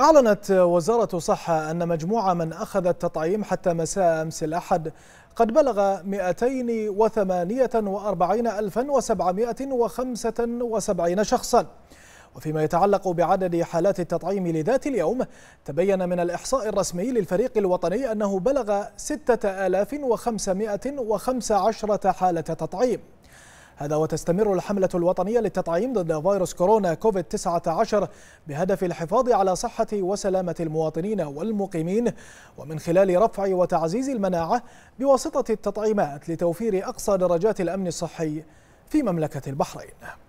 أعلنت وزارة الصحة أن مجموعة من أخذ التطعيم حتى مساء أمس الأحد قد بلغ 248775 شخصا وفيما يتعلق بعدد حالات التطعيم لذات اليوم تبين من الإحصاء الرسمي للفريق الوطني أنه بلغ 6515 حالة تطعيم هذا وتستمر الحملة الوطنية للتطعيم ضد فيروس كورونا كوفيد 19 بهدف الحفاظ على صحة وسلامة المواطنين والمقيمين ومن خلال رفع وتعزيز المناعة بواسطة التطعيمات لتوفير أقصى درجات الأمن الصحي في مملكة البحرين